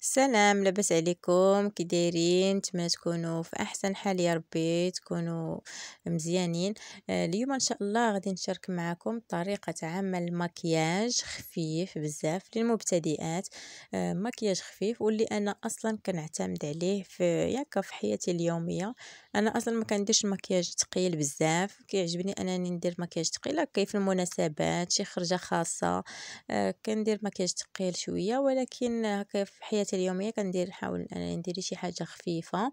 السلام لاباس عليكم كي دايرين نتمنى تكونوا في احسن حال يا ربي تكونوا مزيانين آه، اليوم ان شاء الله غادي نشارك معكم طريقه عمل مكياج خفيف بزاف للمبتدئات آه، مكياج خفيف واللي انا اصلا كنعتمد عليه في ياك في حياتي اليوميه انا اصلا ما كنديرش مكياج ثقيل بزاف كيعجبني انني ندير مكياج ثقيل كيف المناسبات شي خرجه خاصه آه، كندير مكياج ثقيل شويه ولكن هكا في حياتي حياتي اليوميه كندير نحاول ندير شي حاجه خفيفه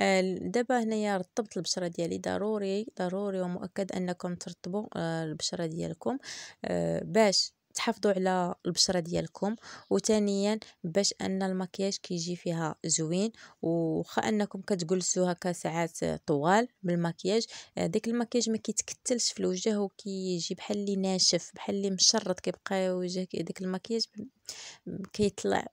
آه، دابا هنايا رطبت البشره ديالي ضروري ضروري ومؤكد انكم ترطبوا آه، البشره ديالكم آه، باش تحافظوا على البشره ديالكم وثانيا باش ان المكياج كيجي فيها زوين وخا انكم كتجلسوا هكا ساعات طوال بالمكياج آه، داك المكياج ما كيتكتلش في الوجه وكيجي بحال اللي ناشف بحال اللي مشرط كيبقى وجه داك المكياج كيطلع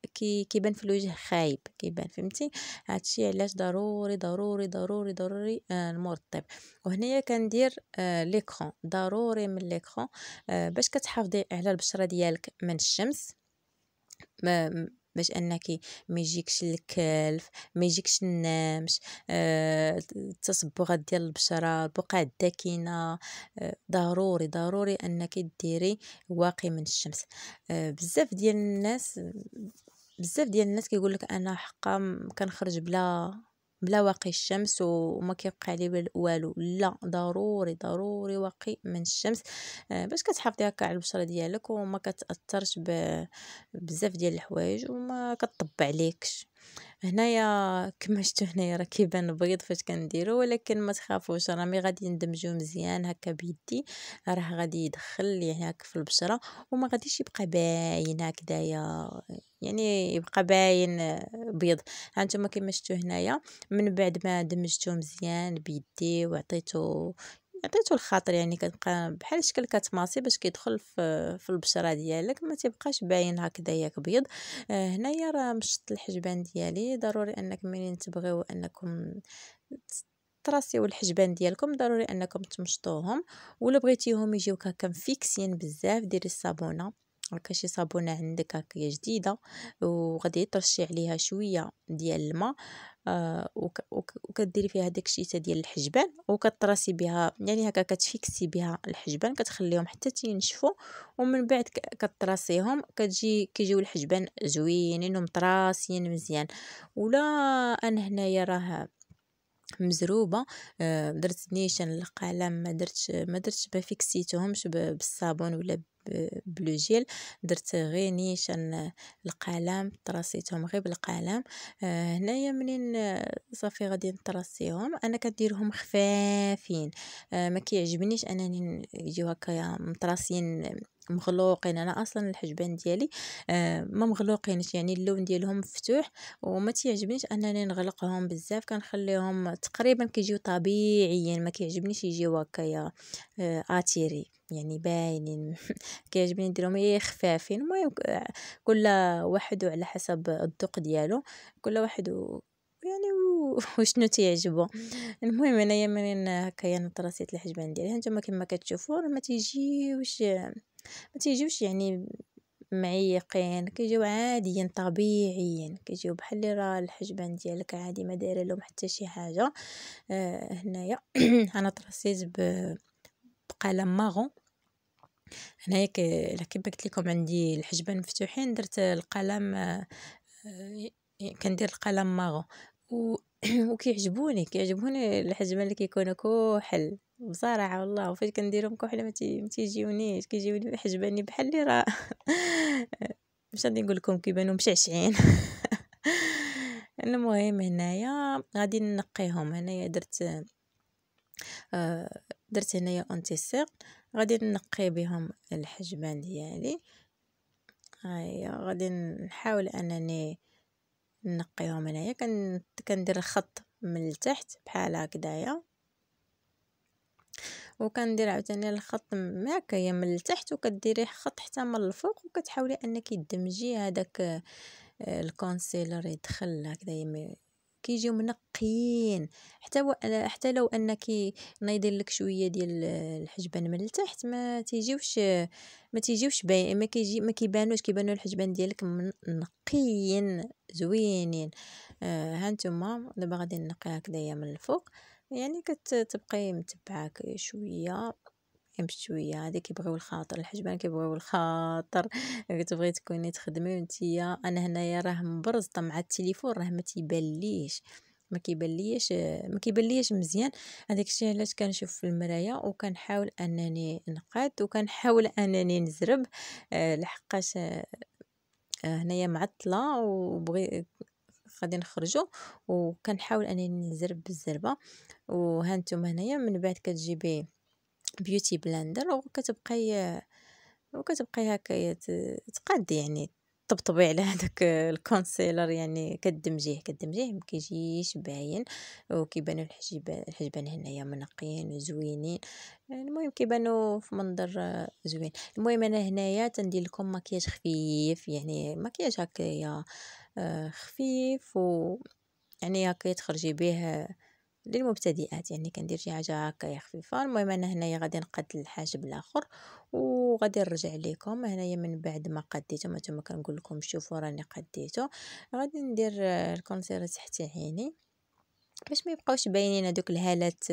كيبان في الوجه خايب كيبان فهمتي هادشي علاش ضروري ضروري ضروري ضروري آه، المرطب وهنايا كندير ليكرون آه، ضروري من ليكرون باش كتحافظي على البشره البشره ديالك من الشمس باش انك ما يجيكش الكلف ما يجيكش النمش آه، التصبغات ديال البشره البقع الداكنه آه، ضروري ضروري انك ديري واقي من الشمس آه، بزاف ديال الناس بزاف ديال الناس كيقول لك انا حقا كنخرج بلا بلا واقي الشمس وما كيبقى عليه والو لا ضروري ضروري واقي من الشمس آه، باش كتحافظي هكا على البشره ديالك وما كتاثرش بزاف ديال الحوايج وما كطب عليكش هنايا كما شفتو هنايا راه كيبان بيض فاش كنديرو ولكن ما تخافوش راه مي غادي ندمجو مزيان هكا بيدي راه غادي يدخل يعني هكا في البشره وما غاديش يبقى باين هكذايا يعني يبقى باين بيض هانتوما كما شفتو هنايا من بعد ما دمجتو مزيان بيدي وعطيتو عطيتو الخاطر يعني كتبقى بحال شكل كتماصي باش كيدخل في, في البشره ديالك ما تيبقاش باين هكذا ياك بيض آه، هنايا راه مشط الحجبان ديالي ضروري انك منين تبغيو انكم تراسيو الحجبان ديالكم ضروري انكم تمشطوهم ولا بغيتيهم يجيوك هكا مفيكسين بزاف ديري الصابونه هكا شي صابونه عندك هكا جديده وغادي ترشي عليها شويه ديال الماء آه وكديري فيها داك الشيء ديال الحجبان وكتراسي بها يعني هكا كتفيكسي بها الحجبان كتخليهم حتى تينشفوا ومن بعد كتراسيهم كتجي كيجيو الحجبان زوينين ومطراسيين مزيان ولا انا هنايا راه مزروبه آه، درت نيشان القلم ما درتش ما درتش بفيكسيتهمش بالصابون ولا بلوجيل درت غير نيشان القلم تراسيتهم غير بالقلم آه، هنايا منين آه، صافي غادي نتراسيهم انا كديرهم خفافين ما كيعجبنيش انني يجيو هكا مطراسيين مغلوقين انا اصلا الحجبان ديالي آه، ما مغلوقينش يعني اللون ديالهم مفتوح وما تيعجبنيش انني نغلقهم بزاف كنخليهم تقريبا كيجيو طبيعيين ما كيعجبنيش يجيو هكايا آه، اتيري يعني باينين كيعجبني نديرهم خفافين المهم آه، كل واحد على حسب الذوق ديالو كل واحد و... يعني وشنو تيعجبو المهم انايا منين هكايا نطرسيت الحجبان ديالي هانتوما كما كتشوفوا راه ما تيجيوش ما تيجيوش يعني معيقين كيجيو عاديين طبيعيين كيجيو بحال اللي راه الحجبان ديالك عادي ما دايره لهم حتى شي حاجه آه هنايا انا طرسيت بقلم ماغون هنايا كيما قلت لكم عندي الحجبان مفتوحين درت القلم آه كندير القلم ماغون و وكيعجبوني كيعجبوني الحجمه اللي كيكونوا كحل بصراحه والله وفاش كنديرهم كحل ما تيجيونيش كيجيوني حجباني بحال اللي راه مش غادي نقول لكم كيبانوا مشعشعين المهم هنايا غادي نقيهم هنايا درت آه، درت هنايا اونتيسيق غادي نقي بهم الحجبان ديالي هيا غادي نحاول انني نقيهم هنايا كندير الخط من التحت بحال هكدايا وكندير عاوتاني الخط معك هي من التحت وكديري خط حتى من الفوق وكتحاولي انك دمجي هذاك آه، الكونسيلر يدخل هكذا كيجيو منقيين حتى و... حتى لو انك نايضين لك شويه ديال الحجبان من التحت ما تيجيوش ما تيجيوش باي ما كيجي ما كيبانوش كيبانو الحجبان ديالك نقيين زوينين آه ها نتوما دابا غادي نقيها هكذايا من الفوق يعني كتبقي متبعاك شويه كان شوية هذا كيبغيو الخاطر الحجبان كيبغيو الخاطر كتبغي تكوني تخدمي وانتيا انا هنايا راه مبرزطه مع التليفون راه ما تيبان ما كيبان ما كيبان مزيان هذاك الشيء علاش كنشوف في المرايا وكنحاول انني نقاد وكنحاول انني نزرب آه، لحقاش آه، هنايا معطله وبغي غادي نخرجو وكنحاول انني نزرب بالزربه وهانتوما هنايا من بعد كتجيبي بيوتي بلاندر وكتبقاي وكتبقاي هكا تقادي يعني طبطبي على هذاك الكونسيلر يعني كدمجيه كدمجيه ما كيجيش باين وكيبانوا الحجبان الحجبان هنايا منقيين وزوينين المهم كيبانوا في منظر زوين المهم انا هنايا تندير لكم مكياج خفيف يعني مكياج هكايا آه، خفيف و يعني هكا تخرجي به للمبتدئات يعني كندير شي حاجه هكا خفيفه المهم انا هنايا غادي نقاد الحاجب الاخر وغادي نرجع لكم هنايا من بعد ما قديته ما تما كنقول لكم شوفوا راني قديته غادي ندير الكونسير تحت عيني باش ما يبقاوش باينين هذوك الهالات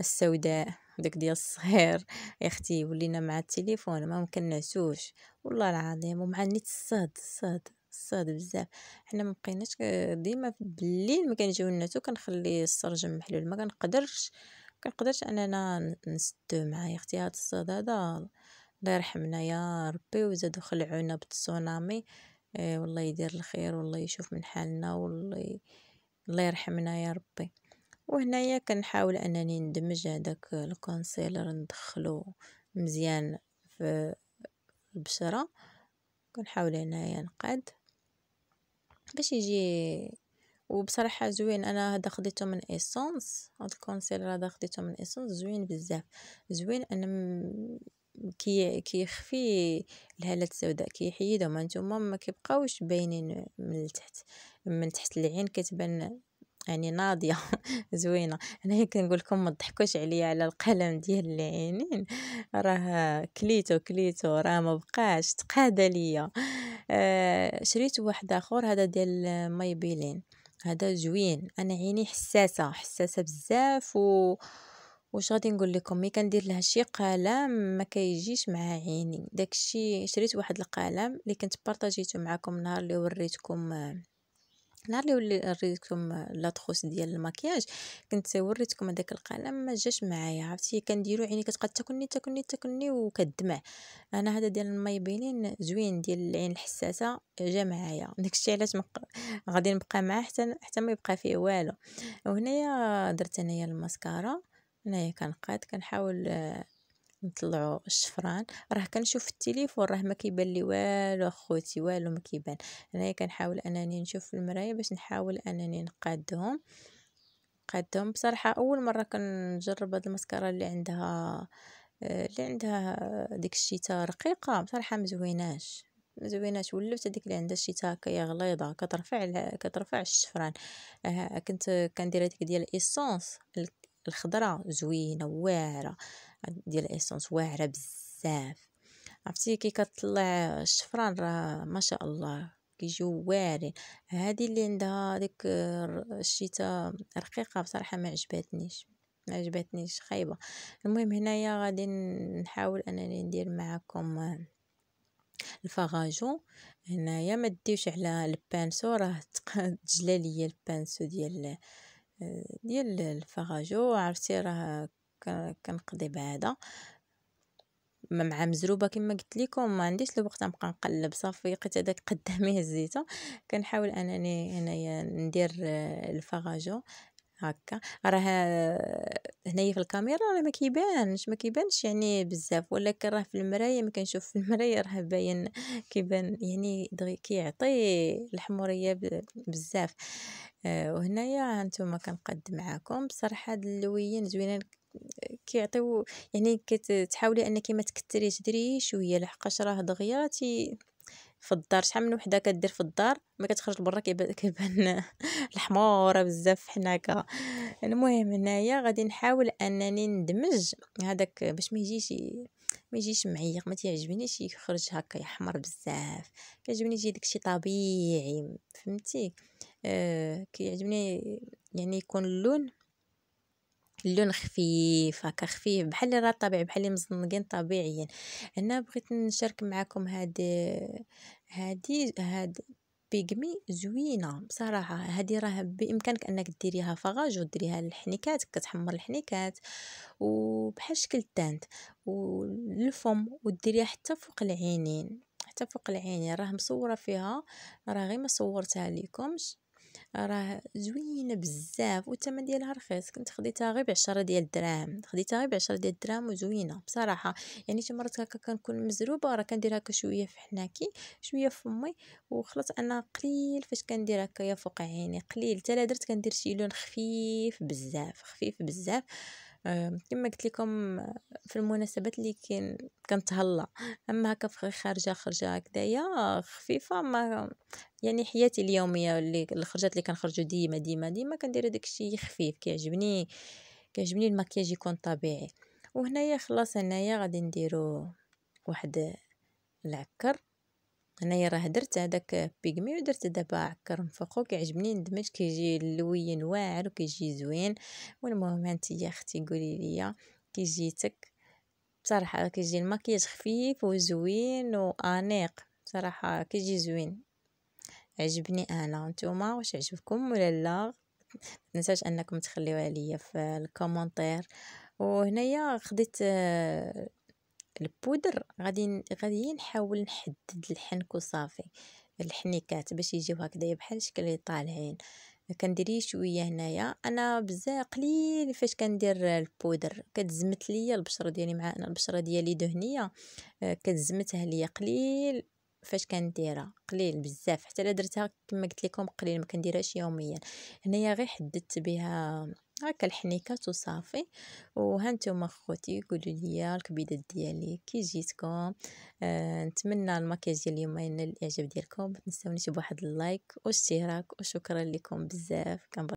السوداء داك ديال الصغير يا اختي ولينا مع التليفون ما مكنسوش والله العظيم ومع النت الصهد الصهد الصاد بزاف حنا ما بقيناش ديما بالليل ما كنجيو تو كنخلي السرجم محلول ما كنقدرش كنقدرش اننا نسدو معايا اختي هاد الصاد هذا الله يرحمنا يا ربي وزادو خلعونا بالتسونامي إيه والله يدير الخير والله يشوف من حالنا والله الله يرحمنا يا ربي وهنايا كنحاول انني ندمج هذاك الكونسيلر ندخلو مزيان في البشره كنحاول هنايا نقاد باش يجي وبصراحه زوين انا هذا خديته من ايسونس هذا الكونسيلر هذا خديته من ايسونس زوين بزاف زوين انا م... كي كيخفي الهالات السوداء كيحيدهم هانتوما ما كيبقاوش باينين من التحت من تحت العين كتبان يعني ناضيه زوينه انا نقول لكم ما تضحكوش عليا على القلم ديال العينين راه كليتو كليتو راه ما بقاش تقادى ليا آه، شريت واحد اخر هذا ديال مايبيلين هذا زوين انا عيني حساسه حساسه بزاف و واش غادي نقول لكم مي كندير لها شي قلم ما كيجيش مع عيني داكشي شريت واحد القلم اللي كنت بارطاجيتو معكم نهار اللي وريتكم آه نهار اللي وريتكم وريتكم لاطخوس ديال المكياج كنت وريتكم هذاك القلم ما جاش معايا عرفتي كنديرو عيني كتبقى تاكلني تاكلني تاكلني وكدمع انا هذا ديال المايبيلين زوين ديال العين الحساسه جا معايا داكشي علاش مق... غادي نبقى معاه حتى حتى ما يبقى فيه والو وهنايا درت انايا الماسكارا هنايا كنقاد كنحاول نطلعوا الشفران راه كنشوف في التليفون راه ما كيبان لي والو اخوتي والو ما كيبان انايا كنحاول انني نشوف في المرايه باش نحاول انني نقادهم قادهم بصراحه اول مره كنجرب هاد الماسكارا اللي عندها آه، اللي عندها ديك الشيتا رقيقه بصراحه مزويناش زويناش ولفت هذيك اللي عندها الشيتا هكايا غليظه كترفع كترفع الشفران كنت كندير هذيك ديال الايسونس الخضراء زوينه واعره ديال الاسونس واعره بزاف عرفتي كي كتطلع الشفران راه ما شاء الله كيجيو واعرين هذه اللي عندها ديك الشتاء رقيقه بصراحه ما عجبتنيش ما عجبتنيش خايبه المهم هنايا غادي نحاول انني ندير معكم الفغاجو هنايا ما ديوش على البانسو راه تجلى ليا البانسو ديال ديال الفغاجو عرفتي راه كنقضي بهذا مع مزروبه كما قلت لكم ما عنديش الوقت نبقى نقلب صافي لقيت هذاك قدامي هزيته كنحاول انني هنايا ندير آه، الفغاجو هكا راه آه، هنايا في الكاميرا راه ما كيبانش ما كيبانش يعني بزاف ولكن راه في المرايه ما كنشوف في المرايه راه باين كيبان يعني كيعطي الحموريه بزاف آه، وهنايا هانتوما كنقد معاكم بصراحه هاد اللوين زوينين كيعطيو يعني كتحاولي انك ما تكثريش ديري شويه لحقاش راه دغيا تي في الدار شحال من وحده كدير في الدار ما كتخرج لبرا كيبان الحموره بزاف حناكه المهم هنايا غادي نحاول انني ندمج هذاك باش ما يجيش ما يجيش معيق ما تيعجبنيش يخرج هكا يحمر بزاف كيعجبني يجي داكشي طبيعي فهمتي آه كيعجبني يعني يكون اللون اللون خفيف هكا خفيف بحال اللي راه طبيعي بحال اللي مزنقين طبيعيا هنا بغيت نشارك معكم هاد هادي هاد بيغمي زوينه بصراحه هادي راه بامكانك انك ديريها فغاج وديريها للحنيكات كتحمر الحنيكات وبحال شكل التانت والفم وديريها حتى فوق العينين حتى فوق العينين راه مصوره فيها راه غير ما صورتها لكمش راه زوينه بزاف والثمن ديالها رخيص كنت خديتها غير ب 10 ديال الدراهم خديتها غير ب 10 ديال الدراهم وزوينه بصراحه يعني شي مرات هكا كنكون مزروبه راه كندير هكا شويه في حناكي شويه في امي وخلاص انا قليل فاش كندير هكايا فوق عيني قليل حتى درت كندير شي لون خفيف بزاف خفيف بزاف كما قلت لكم في المناسبات اللي كان كنتهلا اما هكا خارجه خرجه هكذايا خفيفه ما يعني حياتي اليوميه اللي الخرجات اللي كنخرجوا ديما ديما ديما كندير داك الشيء خفيف كيعجبني كيعجبني المكياج يكون طبيعي وهنايا خلاص هنايا غادي نديرو واحد العكر هنايا راه درت هذاك بيغمي ودرت دابا عكر من فوقو كيعجبني ندمج كيجي اللوين واعر وكيجي زوين والمهم هانتيا اختي قولي ليا كيجيتك بصراحه كيجي الماكياج خفيف وزوين وانيق بصراحه كيجي زوين عجبني انا نتوما واش عجبكم ولا لا متنساش انكم تخليوها ليا في الكومونتير وهنايا خديت البودر غادي غادي نحاول نحدد الحنك وصافي الحنيكات باش يجيو هكذايا بحال الشكل اللي طالعين كنديري شويه هنايا انا بزاف قليل فاش كندير البودر كتزمت ليا البشره ديالي مع البشره ديالي دهنيه آه، كتزمتها ليا قليل فاش كنديرها قليل بزاف حتى لا درتها كما قلت لكم قليل ما كنديرهاش يوميا هنايا غير حددت بها هكا الحنيكات وصافي وهانتوما خوتي قولوا لي الكبيدات ديالي كي جيتكم آه نتمنى الماكياج ديال اليوم ينال الاعجاب ديالكم ما تنساونيش بواحد اللايك واشتراك وشكرا لكم بزاف كنبغي